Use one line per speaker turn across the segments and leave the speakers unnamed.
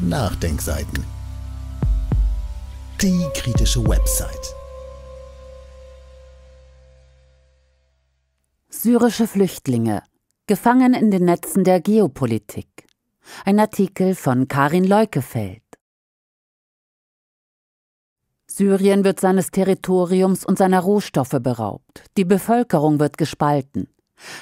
Nachdenkseiten. Die kritische Website. Syrische Flüchtlinge. Gefangen in den Netzen der Geopolitik. Ein Artikel von Karin Leukefeld. Syrien wird seines Territoriums und seiner Rohstoffe beraubt. Die Bevölkerung wird gespalten.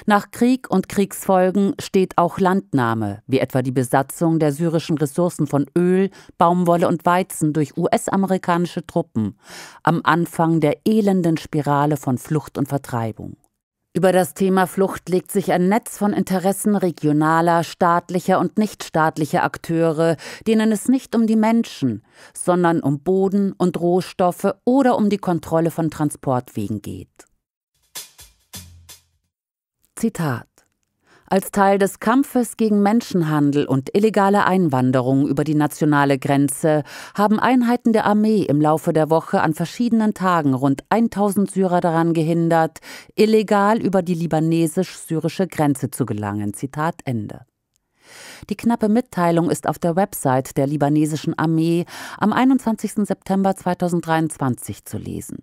Nach Krieg und Kriegsfolgen steht auch Landnahme, wie etwa die Besatzung der syrischen Ressourcen von Öl, Baumwolle und Weizen durch US-amerikanische Truppen, am Anfang der elenden Spirale von Flucht und Vertreibung. Über das Thema Flucht legt sich ein Netz von Interessen regionaler, staatlicher und nichtstaatlicher Akteure, denen es nicht um die Menschen, sondern um Boden und Rohstoffe oder um die Kontrolle von Transportwegen geht. Zitat als Teil des Kampfes gegen Menschenhandel und illegale Einwanderung über die nationale Grenze haben Einheiten der Armee im Laufe der Woche an verschiedenen Tagen rund 1000 Syrer daran gehindert, illegal über die libanesisch-syrische Grenze zu gelangen. Zitat Ende. Die knappe Mitteilung ist auf der Website der libanesischen Armee am 21. September 2023 zu lesen.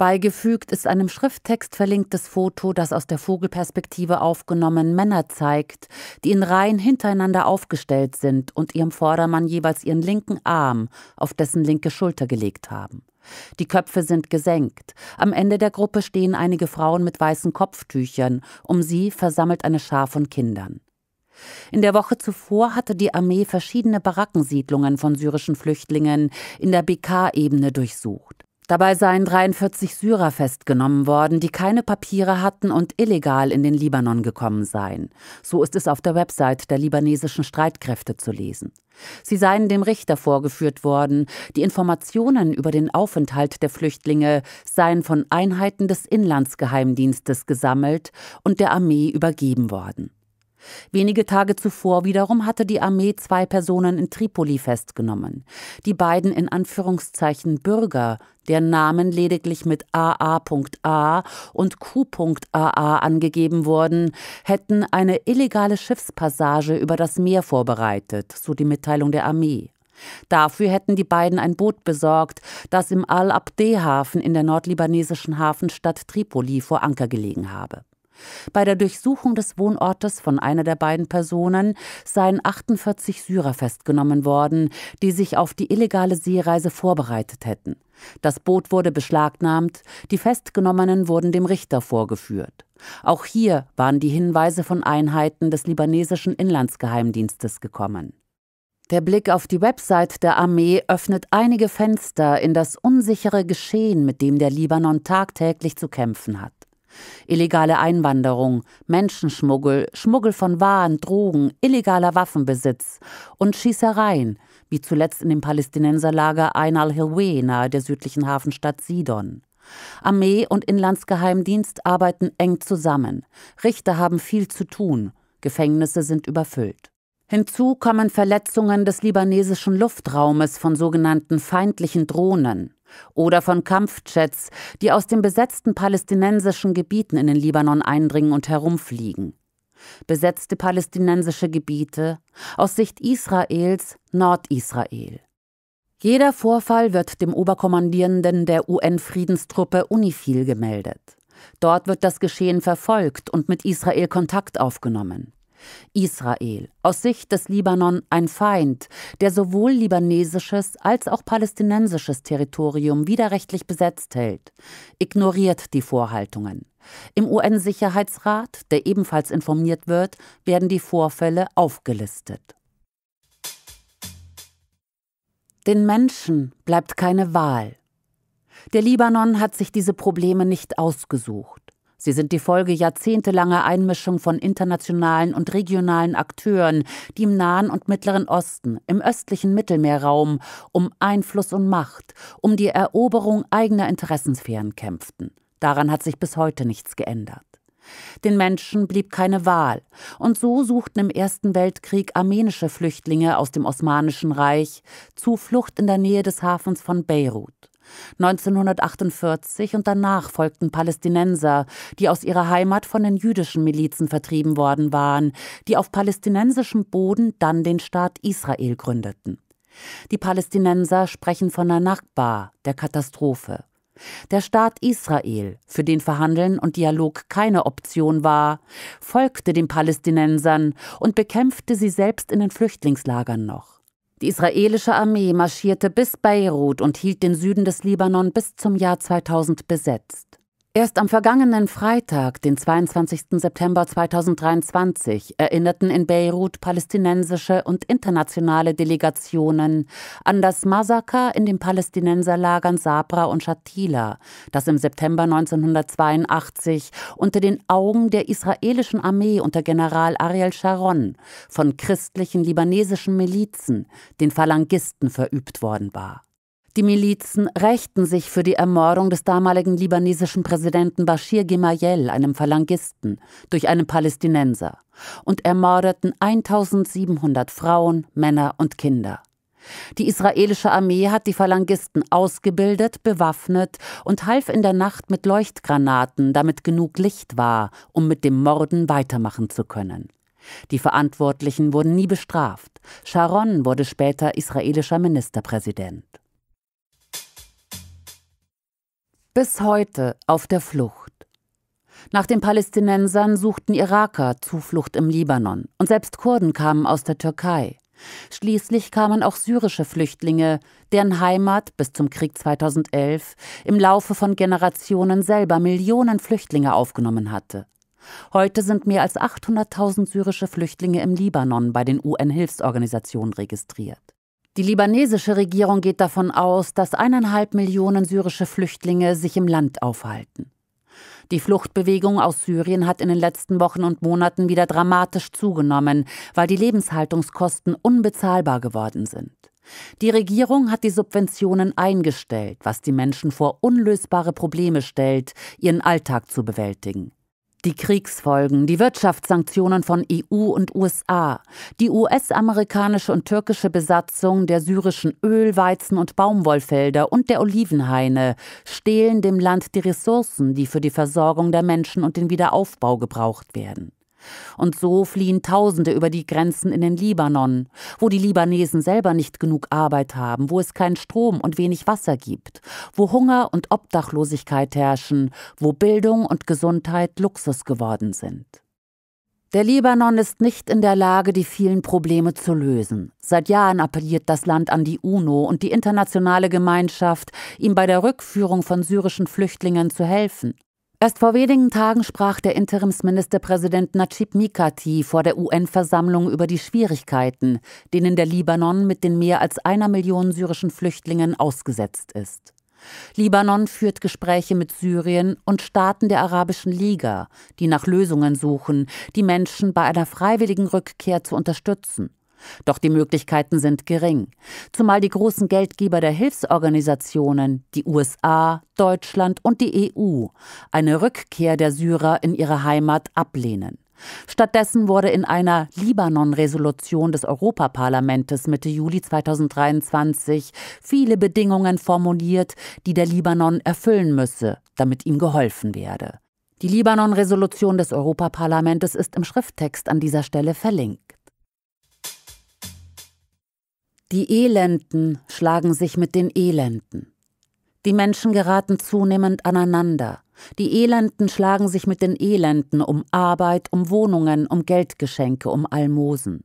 Beigefügt ist einem Schrifttext verlinktes Foto, das aus der Vogelperspektive aufgenommen Männer zeigt, die in Reihen hintereinander aufgestellt sind und ihrem Vordermann jeweils ihren linken Arm auf dessen linke Schulter gelegt haben. Die Köpfe sind gesenkt. Am Ende der Gruppe stehen einige Frauen mit weißen Kopftüchern, um sie versammelt eine Schar von Kindern. In der Woche zuvor hatte die Armee verschiedene Barackensiedlungen von syrischen Flüchtlingen in der BK-Ebene durchsucht. Dabei seien 43 Syrer festgenommen worden, die keine Papiere hatten und illegal in den Libanon gekommen seien. So ist es auf der Website der libanesischen Streitkräfte zu lesen. Sie seien dem Richter vorgeführt worden, die Informationen über den Aufenthalt der Flüchtlinge seien von Einheiten des Inlandsgeheimdienstes gesammelt und der Armee übergeben worden. Wenige Tage zuvor wiederum hatte die Armee zwei Personen in Tripoli festgenommen. Die beiden in Anführungszeichen Bürger, deren Namen lediglich mit AA.A und Q.AA angegeben wurden, hätten eine illegale Schiffspassage über das Meer vorbereitet, so die Mitteilung der Armee. Dafür hätten die beiden ein Boot besorgt, das im Al-Abdeh-Hafen in der nordlibanesischen Hafenstadt Tripoli vor Anker gelegen habe. Bei der Durchsuchung des Wohnortes von einer der beiden Personen seien 48 Syrer festgenommen worden, die sich auf die illegale Seereise vorbereitet hätten. Das Boot wurde beschlagnahmt, die Festgenommenen wurden dem Richter vorgeführt. Auch hier waren die Hinweise von Einheiten des libanesischen Inlandsgeheimdienstes gekommen. Der Blick auf die Website der Armee öffnet einige Fenster in das unsichere Geschehen, mit dem der Libanon tagtäglich zu kämpfen hat. Illegale Einwanderung, Menschenschmuggel, Schmuggel von Waren, Drogen, illegaler Waffenbesitz und Schießereien, wie zuletzt in dem Palästinenserlager Ain al-Hilwe nahe der südlichen Hafenstadt Sidon. Armee und Inlandsgeheimdienst arbeiten eng zusammen. Richter haben viel zu tun. Gefängnisse sind überfüllt. Hinzu kommen Verletzungen des libanesischen Luftraumes von sogenannten feindlichen Drohnen. Oder von Kampfjets, die aus den besetzten palästinensischen Gebieten in den Libanon eindringen und herumfliegen. Besetzte palästinensische Gebiete aus Sicht Israels Nordisrael. Jeder Vorfall wird dem Oberkommandierenden der UN-Friedenstruppe UNIFIL gemeldet. Dort wird das Geschehen verfolgt und mit Israel Kontakt aufgenommen. Israel, aus Sicht des Libanon ein Feind, der sowohl libanesisches als auch palästinensisches Territorium widerrechtlich besetzt hält, ignoriert die Vorhaltungen. Im UN-Sicherheitsrat, der ebenfalls informiert wird, werden die Vorfälle aufgelistet. Den Menschen bleibt keine Wahl. Der Libanon hat sich diese Probleme nicht ausgesucht. Sie sind die Folge jahrzehntelanger Einmischung von internationalen und regionalen Akteuren, die im Nahen und Mittleren Osten, im östlichen Mittelmeerraum, um Einfluss und Macht, um die Eroberung eigener Interessensphären kämpften. Daran hat sich bis heute nichts geändert. Den Menschen blieb keine Wahl, und so suchten im Ersten Weltkrieg armenische Flüchtlinge aus dem Osmanischen Reich Zuflucht in der Nähe des Hafens von Beirut. 1948 und danach folgten Palästinenser, die aus ihrer Heimat von den jüdischen Milizen vertrieben worden waren, die auf palästinensischem Boden dann den Staat Israel gründeten. Die Palästinenser sprechen von der Nakba, der Katastrophe. Der Staat Israel, für den Verhandeln und Dialog keine Option war, folgte den Palästinensern und bekämpfte sie selbst in den Flüchtlingslagern noch. Die israelische Armee marschierte bis Beirut und hielt den Süden des Libanon bis zum Jahr 2000 besetzt. Erst am vergangenen Freitag, den 22. September 2023, erinnerten in Beirut palästinensische und internationale Delegationen an das Massaker in den Palästinenserlagern Sabra und Shatila, das im September 1982 unter den Augen der israelischen Armee unter General Ariel Sharon von christlichen libanesischen Milizen, den Phalangisten, verübt worden war. Die Milizen rächten sich für die Ermordung des damaligen libanesischen Präsidenten Bashir Gemayel, einem Phalangisten, durch einen Palästinenser und ermordeten 1700 Frauen, Männer und Kinder. Die israelische Armee hat die Phalangisten ausgebildet, bewaffnet und half in der Nacht mit Leuchtgranaten, damit genug Licht war, um mit dem Morden weitermachen zu können. Die Verantwortlichen wurden nie bestraft. Sharon wurde später israelischer Ministerpräsident. Bis heute auf der Flucht. Nach den Palästinensern suchten Iraker Zuflucht im Libanon und selbst Kurden kamen aus der Türkei. Schließlich kamen auch syrische Flüchtlinge, deren Heimat bis zum Krieg 2011 im Laufe von Generationen selber Millionen Flüchtlinge aufgenommen hatte. Heute sind mehr als 800.000 syrische Flüchtlinge im Libanon bei den UN-Hilfsorganisationen registriert. Die libanesische Regierung geht davon aus, dass eineinhalb Millionen syrische Flüchtlinge sich im Land aufhalten. Die Fluchtbewegung aus Syrien hat in den letzten Wochen und Monaten wieder dramatisch zugenommen, weil die Lebenshaltungskosten unbezahlbar geworden sind. Die Regierung hat die Subventionen eingestellt, was die Menschen vor unlösbare Probleme stellt, ihren Alltag zu bewältigen. Die Kriegsfolgen, die Wirtschaftssanktionen von EU und USA, die US-amerikanische und türkische Besatzung der syrischen Öl-, Weizen- und Baumwollfelder und der Olivenhaine stehlen dem Land die Ressourcen, die für die Versorgung der Menschen und den Wiederaufbau gebraucht werden. Und so fliehen Tausende über die Grenzen in den Libanon, wo die Libanesen selber nicht genug Arbeit haben, wo es keinen Strom und wenig Wasser gibt, wo Hunger und Obdachlosigkeit herrschen, wo Bildung und Gesundheit Luxus geworden sind. Der Libanon ist nicht in der Lage, die vielen Probleme zu lösen. Seit Jahren appelliert das Land an die UNO und die internationale Gemeinschaft, ihm bei der Rückführung von syrischen Flüchtlingen zu helfen. Erst vor wenigen Tagen sprach der Interimsministerpräsident Najib Mikati vor der UN-Versammlung über die Schwierigkeiten, denen der Libanon mit den mehr als einer Million syrischen Flüchtlingen ausgesetzt ist. Libanon führt Gespräche mit Syrien und Staaten der Arabischen Liga, die nach Lösungen suchen, die Menschen bei einer freiwilligen Rückkehr zu unterstützen. Doch die Möglichkeiten sind gering, zumal die großen Geldgeber der Hilfsorganisationen, die USA, Deutschland und die EU, eine Rückkehr der Syrer in ihre Heimat ablehnen. Stattdessen wurde in einer Libanon-Resolution des Europaparlamentes Mitte Juli 2023 viele Bedingungen formuliert, die der Libanon erfüllen müsse, damit ihm geholfen werde. Die Libanon-Resolution des Europaparlamentes ist im Schrifttext an dieser Stelle verlinkt. Die Elenden schlagen sich mit den Elenden. Die Menschen geraten zunehmend aneinander. Die Elenden schlagen sich mit den Elenden um Arbeit, um Wohnungen, um Geldgeschenke, um Almosen.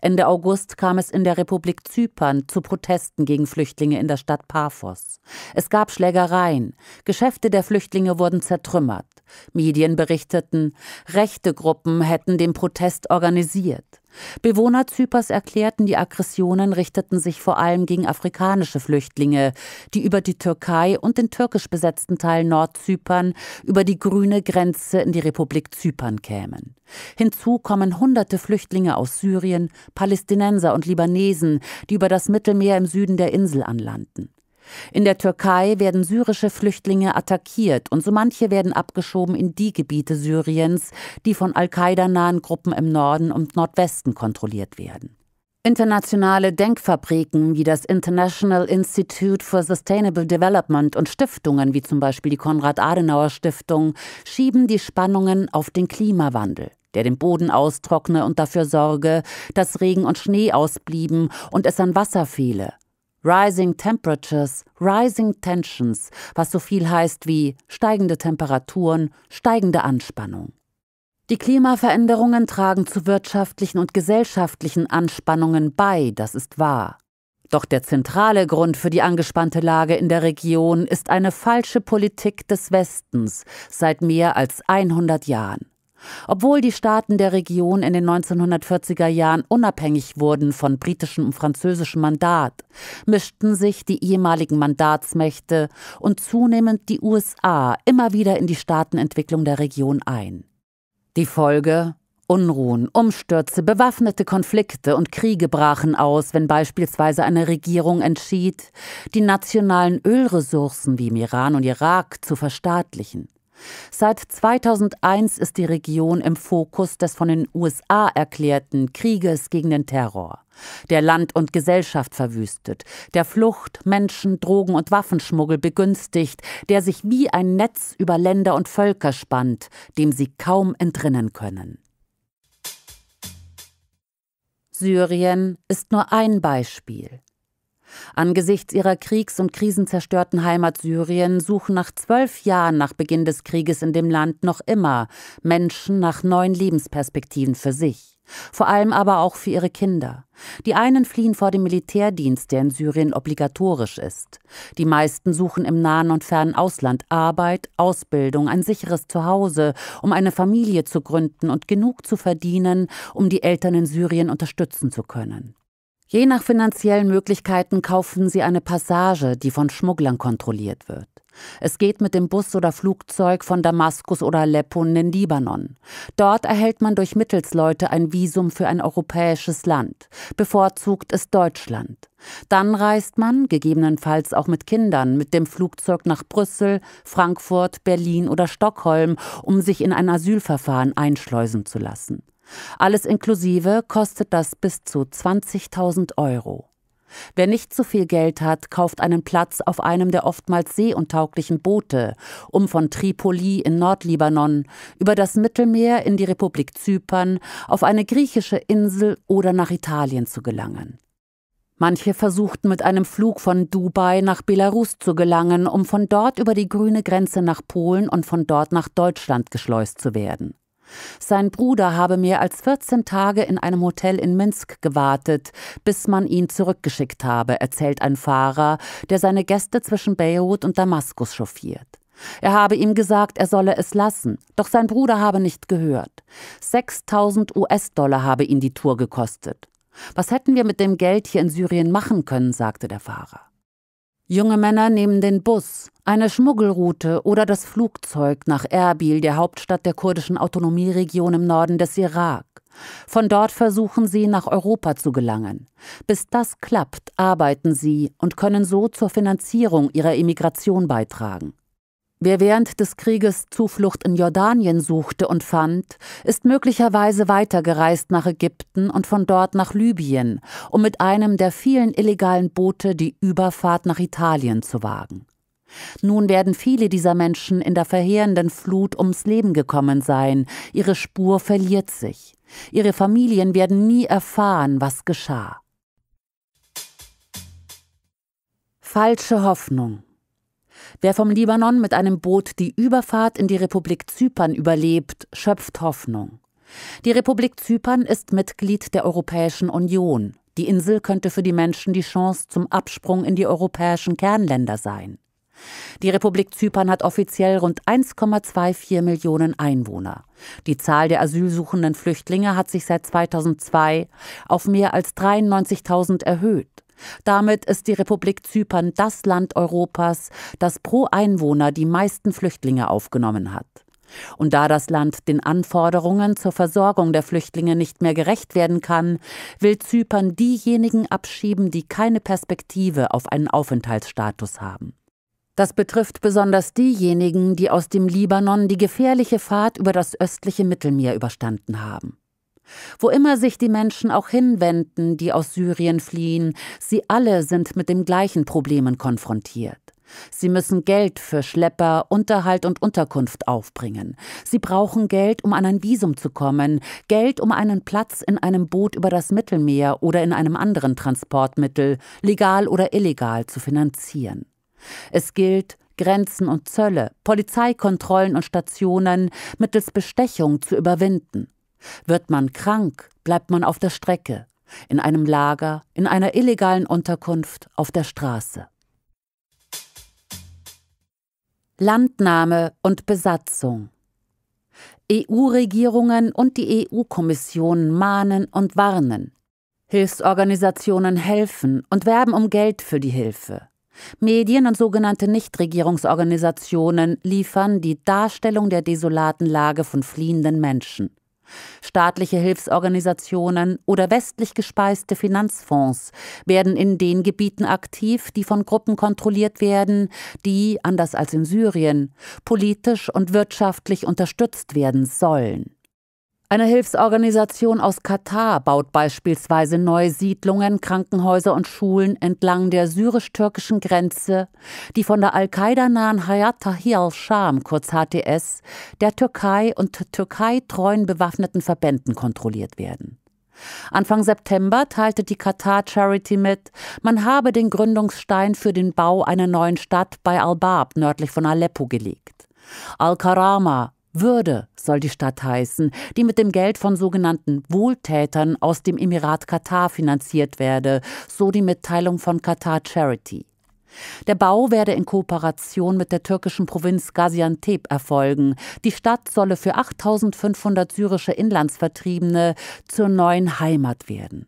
Ende August kam es in der Republik Zypern zu Protesten gegen Flüchtlinge in der Stadt Paphos. Es gab Schlägereien, Geschäfte der Flüchtlinge wurden zertrümmert. Medien berichteten, rechte Gruppen hätten den Protest organisiert. Bewohner Zypers erklärten, die Aggressionen richteten sich vor allem gegen afrikanische Flüchtlinge, die über die Türkei und den türkisch besetzten Teil Nordzypern über die grüne Grenze in die Republik Zypern kämen. Hinzu kommen hunderte Flüchtlinge aus Syrien, Palästinenser und Libanesen, die über das Mittelmeer im Süden der Insel anlanden. In der Türkei werden syrische Flüchtlinge attackiert und so manche werden abgeschoben in die Gebiete Syriens, die von Al-Qaida-nahen Gruppen im Norden und Nordwesten kontrolliert werden. Internationale Denkfabriken wie das International Institute for Sustainable Development und Stiftungen wie zum Beispiel die Konrad-Adenauer-Stiftung schieben die Spannungen auf den Klimawandel, der den Boden austrockne und dafür sorge, dass Regen und Schnee ausblieben und es an Wasser fehle Rising Temperatures, Rising Tensions, was so viel heißt wie steigende Temperaturen, steigende Anspannung. Die Klimaveränderungen tragen zu wirtschaftlichen und gesellschaftlichen Anspannungen bei, das ist wahr. Doch der zentrale Grund für die angespannte Lage in der Region ist eine falsche Politik des Westens seit mehr als 100 Jahren. Obwohl die Staaten der Region in den 1940er Jahren unabhängig wurden von britischem und französischem Mandat, mischten sich die ehemaligen Mandatsmächte und zunehmend die USA immer wieder in die Staatenentwicklung der Region ein. Die Folge Unruhen, Umstürze, bewaffnete Konflikte und Kriege brachen aus, wenn beispielsweise eine Regierung entschied, die nationalen Ölressourcen wie im Iran und Irak zu verstaatlichen. Seit 2001 ist die Region im Fokus des von den USA erklärten Krieges gegen den Terror, der Land und Gesellschaft verwüstet, der Flucht, Menschen, Drogen und Waffenschmuggel begünstigt, der sich wie ein Netz über Länder und Völker spannt, dem sie kaum entrinnen können. Syrien ist nur ein Beispiel. Angesichts ihrer kriegs- und krisenzerstörten Heimat Syrien suchen nach zwölf Jahren nach Beginn des Krieges in dem Land noch immer Menschen nach neuen Lebensperspektiven für sich. Vor allem aber auch für ihre Kinder. Die einen fliehen vor dem Militärdienst, der in Syrien obligatorisch ist. Die meisten suchen im nahen und fernen Ausland Arbeit, Ausbildung, ein sicheres Zuhause, um eine Familie zu gründen und genug zu verdienen, um die Eltern in Syrien unterstützen zu können. Je nach finanziellen Möglichkeiten kaufen sie eine Passage, die von Schmugglern kontrolliert wird. Es geht mit dem Bus oder Flugzeug von Damaskus oder Aleppo in den Libanon. Dort erhält man durch Mittelsleute ein Visum für ein europäisches Land. Bevorzugt ist Deutschland. Dann reist man, gegebenenfalls auch mit Kindern, mit dem Flugzeug nach Brüssel, Frankfurt, Berlin oder Stockholm, um sich in ein Asylverfahren einschleusen zu lassen. Alles inklusive kostet das bis zu 20.000 Euro. Wer nicht zu so viel Geld hat, kauft einen Platz auf einem der oftmals seeuntauglichen Boote, um von Tripoli in Nordlibanon über das Mittelmeer in die Republik Zypern, auf eine griechische Insel oder nach Italien zu gelangen. Manche versuchten mit einem Flug von Dubai nach Belarus zu gelangen, um von dort über die grüne Grenze nach Polen und von dort nach Deutschland geschleust zu werden. Sein Bruder habe mehr als 14 Tage in einem Hotel in Minsk gewartet, bis man ihn zurückgeschickt habe, erzählt ein Fahrer, der seine Gäste zwischen Beirut und Damaskus chauffiert. Er habe ihm gesagt, er solle es lassen, doch sein Bruder habe nicht gehört. 6000 US-Dollar habe ihn die Tour gekostet. Was hätten wir mit dem Geld hier in Syrien machen können, sagte der Fahrer. Junge Männer nehmen den Bus, eine Schmuggelroute oder das Flugzeug nach Erbil, der Hauptstadt der kurdischen Autonomieregion im Norden des Irak. Von dort versuchen sie, nach Europa zu gelangen. Bis das klappt, arbeiten sie und können so zur Finanzierung ihrer Emigration beitragen. Wer während des Krieges Zuflucht in Jordanien suchte und fand, ist möglicherweise weitergereist nach Ägypten und von dort nach Libyen, um mit einem der vielen illegalen Boote die Überfahrt nach Italien zu wagen. Nun werden viele dieser Menschen in der verheerenden Flut ums Leben gekommen sein, ihre Spur verliert sich, ihre Familien werden nie erfahren, was geschah. Falsche Hoffnung Wer vom Libanon mit einem Boot die Überfahrt in die Republik Zypern überlebt, schöpft Hoffnung. Die Republik Zypern ist Mitglied der Europäischen Union. Die Insel könnte für die Menschen die Chance zum Absprung in die europäischen Kernländer sein. Die Republik Zypern hat offiziell rund 1,24 Millionen Einwohner. Die Zahl der asylsuchenden Flüchtlinge hat sich seit 2002 auf mehr als 93.000 erhöht. Damit ist die Republik Zypern das Land Europas, das pro Einwohner die meisten Flüchtlinge aufgenommen hat. Und da das Land den Anforderungen zur Versorgung der Flüchtlinge nicht mehr gerecht werden kann, will Zypern diejenigen abschieben, die keine Perspektive auf einen Aufenthaltsstatus haben. Das betrifft besonders diejenigen, die aus dem Libanon die gefährliche Fahrt über das östliche Mittelmeer überstanden haben. Wo immer sich die Menschen auch hinwenden, die aus Syrien fliehen, sie alle sind mit den gleichen Problemen konfrontiert. Sie müssen Geld für Schlepper, Unterhalt und Unterkunft aufbringen. Sie brauchen Geld, um an ein Visum zu kommen, Geld, um einen Platz in einem Boot über das Mittelmeer oder in einem anderen Transportmittel, legal oder illegal, zu finanzieren. Es gilt, Grenzen und Zölle, Polizeikontrollen und Stationen mittels Bestechung zu überwinden. Wird man krank, bleibt man auf der Strecke, in einem Lager, in einer illegalen Unterkunft, auf der Straße. Landnahme und Besatzung. EU-Regierungen und die EU-Kommission mahnen und warnen. Hilfsorganisationen helfen und werben um Geld für die Hilfe. Medien und sogenannte Nichtregierungsorganisationen liefern die Darstellung der desolaten Lage von fliehenden Menschen. Staatliche Hilfsorganisationen oder westlich gespeiste Finanzfonds werden in den Gebieten aktiv, die von Gruppen kontrolliert werden, die, anders als in Syrien, politisch und wirtschaftlich unterstützt werden sollen. Eine Hilfsorganisation aus Katar baut beispielsweise neue Siedlungen, Krankenhäuser und Schulen entlang der syrisch-türkischen Grenze, die von der Al-Qaida-nahen Hayat Tahir al-Sham, kurz HTS, der Türkei und türkei-treuen bewaffneten Verbänden kontrolliert werden. Anfang September teilte die Qatar Charity mit, man habe den Gründungsstein für den Bau einer neuen Stadt bei Al-Bab nördlich von Aleppo gelegt. Al-Karama, würde soll die Stadt heißen, die mit dem Geld von sogenannten Wohltätern aus dem Emirat Katar finanziert werde, so die Mitteilung von Qatar Charity. Der Bau werde in Kooperation mit der türkischen Provinz Gaziantep erfolgen. Die Stadt solle für 8500 syrische Inlandsvertriebene zur neuen Heimat werden.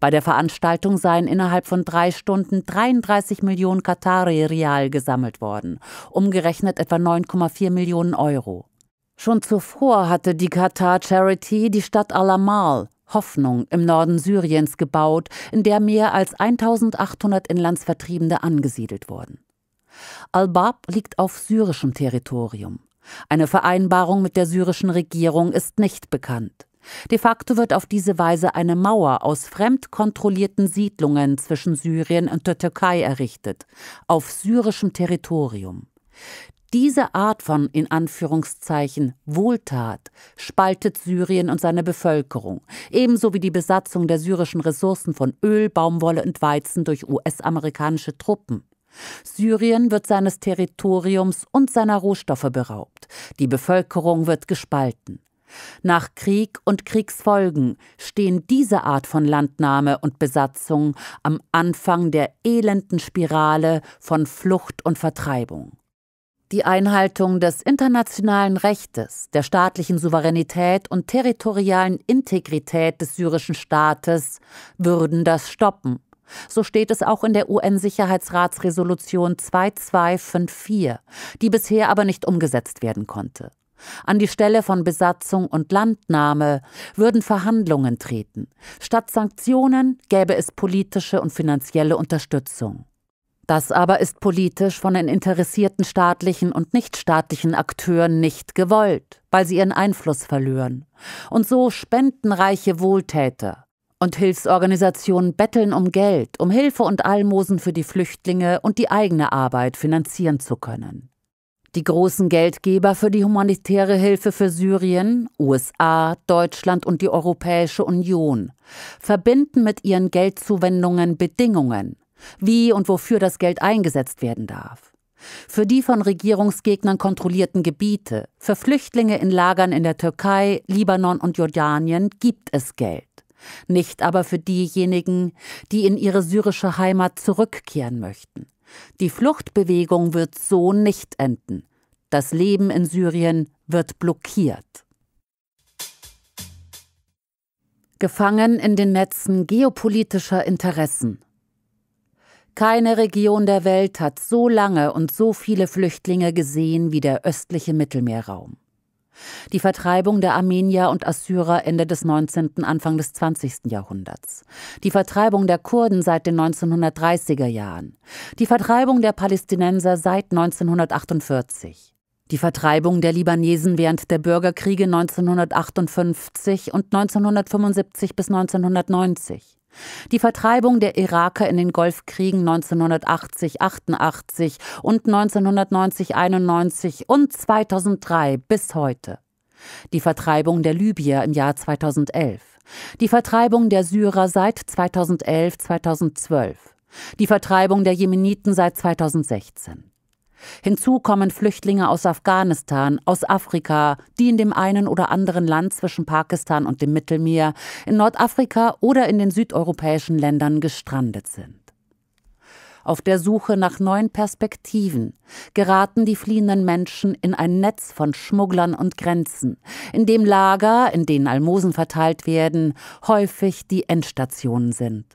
Bei der Veranstaltung seien innerhalb von drei Stunden 33 Millionen Katari Real gesammelt worden, umgerechnet etwa 9,4 Millionen Euro. Schon zuvor hatte die Qatar Charity die Stadt Al-Amal, Hoffnung, im Norden Syriens gebaut, in der mehr als 1800 Inlandsvertriebene angesiedelt wurden. Al-Bab liegt auf syrischem Territorium. Eine Vereinbarung mit der syrischen Regierung ist nicht bekannt. De facto wird auf diese Weise eine Mauer aus fremd kontrollierten Siedlungen zwischen Syrien und der Türkei errichtet, auf syrischem Territorium. Diese Art von in Anführungszeichen Wohltat spaltet Syrien und seine Bevölkerung, ebenso wie die Besatzung der syrischen Ressourcen von Öl, Baumwolle und Weizen durch US-amerikanische Truppen. Syrien wird seines Territoriums und seiner Rohstoffe beraubt. Die Bevölkerung wird gespalten. Nach Krieg und Kriegsfolgen stehen diese Art von Landnahme und Besatzung am Anfang der elenden Spirale von Flucht und Vertreibung die Einhaltung des internationalen Rechtes, der staatlichen Souveränität und territorialen Integrität des syrischen Staates würden das stoppen. So steht es auch in der UN-Sicherheitsratsresolution 2254, die bisher aber nicht umgesetzt werden konnte. An die Stelle von Besatzung und Landnahme würden Verhandlungen treten. Statt Sanktionen gäbe es politische und finanzielle Unterstützung. Das aber ist politisch von den interessierten staatlichen und nichtstaatlichen Akteuren nicht gewollt, weil sie ihren Einfluss verlieren. Und so spenden reiche Wohltäter. Und Hilfsorganisationen betteln um Geld, um Hilfe und Almosen für die Flüchtlinge und die eigene Arbeit finanzieren zu können. Die großen Geldgeber für die humanitäre Hilfe für Syrien, USA, Deutschland und die Europäische Union, verbinden mit ihren Geldzuwendungen Bedingungen, wie und wofür das Geld eingesetzt werden darf. Für die von Regierungsgegnern kontrollierten Gebiete, für Flüchtlinge in Lagern in der Türkei, Libanon und Jordanien gibt es Geld. Nicht aber für diejenigen, die in ihre syrische Heimat zurückkehren möchten. Die Fluchtbewegung wird so nicht enden. Das Leben in Syrien wird blockiert. Gefangen in den Netzen geopolitischer Interessen. Keine Region der Welt hat so lange und so viele Flüchtlinge gesehen wie der östliche Mittelmeerraum. Die Vertreibung der Armenier und Assyrer Ende des 19., Anfang des 20. Jahrhunderts. Die Vertreibung der Kurden seit den 1930er Jahren. Die Vertreibung der Palästinenser seit 1948. Die Vertreibung der Libanesen während der Bürgerkriege 1958 und 1975 bis 1990. Die Vertreibung der Iraker in den Golfkriegen 1980-88 und 1990-91 und 2003 bis heute. Die Vertreibung der Libyer im Jahr 2011. Die Vertreibung der Syrer seit 2011-2012. Die Vertreibung der Jemeniten seit 2016. Hinzu kommen Flüchtlinge aus Afghanistan, aus Afrika, die in dem einen oder anderen Land zwischen Pakistan und dem Mittelmeer, in Nordafrika oder in den südeuropäischen Ländern gestrandet sind. Auf der Suche nach neuen Perspektiven geraten die fliehenden Menschen in ein Netz von Schmugglern und Grenzen, in dem Lager, in denen Almosen verteilt werden, häufig die Endstationen sind.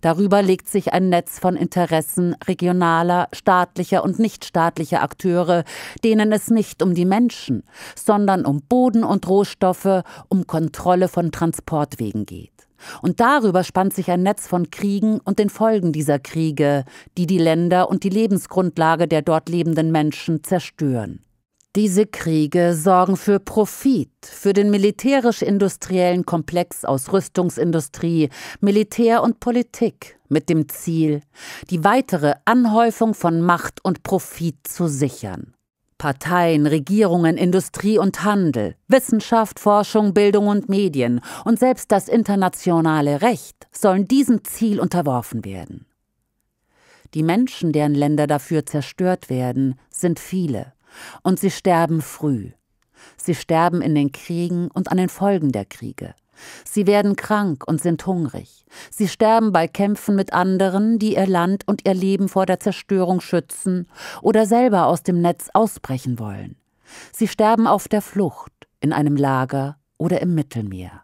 Darüber legt sich ein Netz von Interessen regionaler, staatlicher und nichtstaatlicher Akteure, denen es nicht um die Menschen, sondern um Boden und Rohstoffe, um Kontrolle von Transportwegen geht. Und darüber spannt sich ein Netz von Kriegen und den Folgen dieser Kriege, die die Länder und die Lebensgrundlage der dort lebenden Menschen zerstören. Diese Kriege sorgen für Profit, für den militärisch-industriellen Komplex aus Rüstungsindustrie, Militär und Politik, mit dem Ziel, die weitere Anhäufung von Macht und Profit zu sichern. Parteien, Regierungen, Industrie und Handel, Wissenschaft, Forschung, Bildung und Medien und selbst das internationale Recht sollen diesem Ziel unterworfen werden. Die Menschen, deren Länder dafür zerstört werden, sind viele und sie sterben früh. Sie sterben in den Kriegen und an den Folgen der Kriege. Sie werden krank und sind hungrig. Sie sterben bei Kämpfen mit anderen, die ihr Land und ihr Leben vor der Zerstörung schützen oder selber aus dem Netz ausbrechen wollen. Sie sterben auf der Flucht, in einem Lager oder im Mittelmeer.